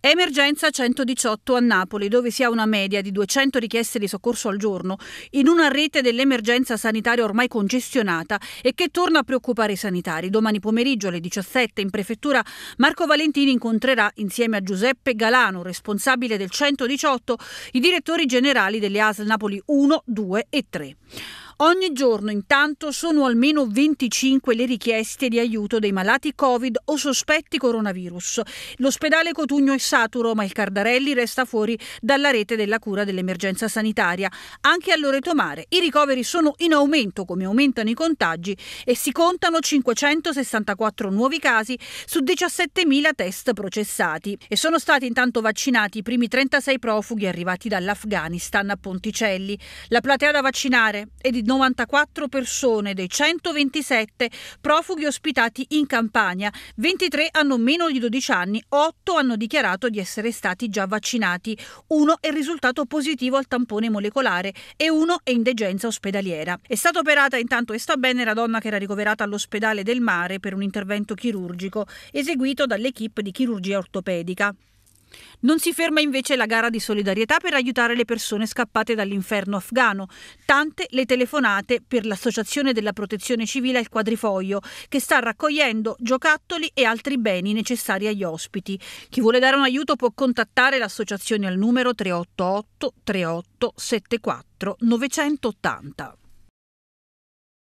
Emergenza 118 a Napoli, dove si ha una media di 200 richieste di soccorso al giorno, in una rete dell'emergenza sanitaria ormai congestionata e che torna a preoccupare i sanitari. Domani pomeriggio alle 17 in prefettura Marco Valentini incontrerà insieme a Giuseppe Galano, responsabile del 118, i direttori generali delle AS Napoli 1, 2 e 3. Ogni giorno intanto sono almeno 25 le richieste di aiuto dei malati Covid o sospetti coronavirus. L'ospedale Cotugno è saturo, ma il Cardarelli resta fuori dalla rete della cura dell'emergenza sanitaria. Anche a Loreto Mare i ricoveri sono in aumento, come aumentano i contagi, e si contano 564 nuovi casi su 17.000 test processati. E sono stati intanto vaccinati i primi 36 profughi arrivati dall'Afghanistan a Ponticelli. La platea da vaccinare è di 94 persone dei 127 profughi ospitati in Campania. 23 hanno meno di 12 anni, 8 hanno dichiarato di essere stati già vaccinati, uno è risultato positivo al tampone molecolare e uno è in degenza ospedaliera. È stata operata intanto e sta bene la donna che era ricoverata all'ospedale del mare per un intervento chirurgico eseguito dall'equipe di chirurgia ortopedica. Non si ferma invece la gara di solidarietà per aiutare le persone scappate dall'inferno afghano. Tante le telefonate per l'Associazione della Protezione Civile al Quadrifoglio, che sta raccogliendo giocattoli e altri beni necessari agli ospiti. Chi vuole dare un aiuto può contattare l'associazione al numero 388 3874 980.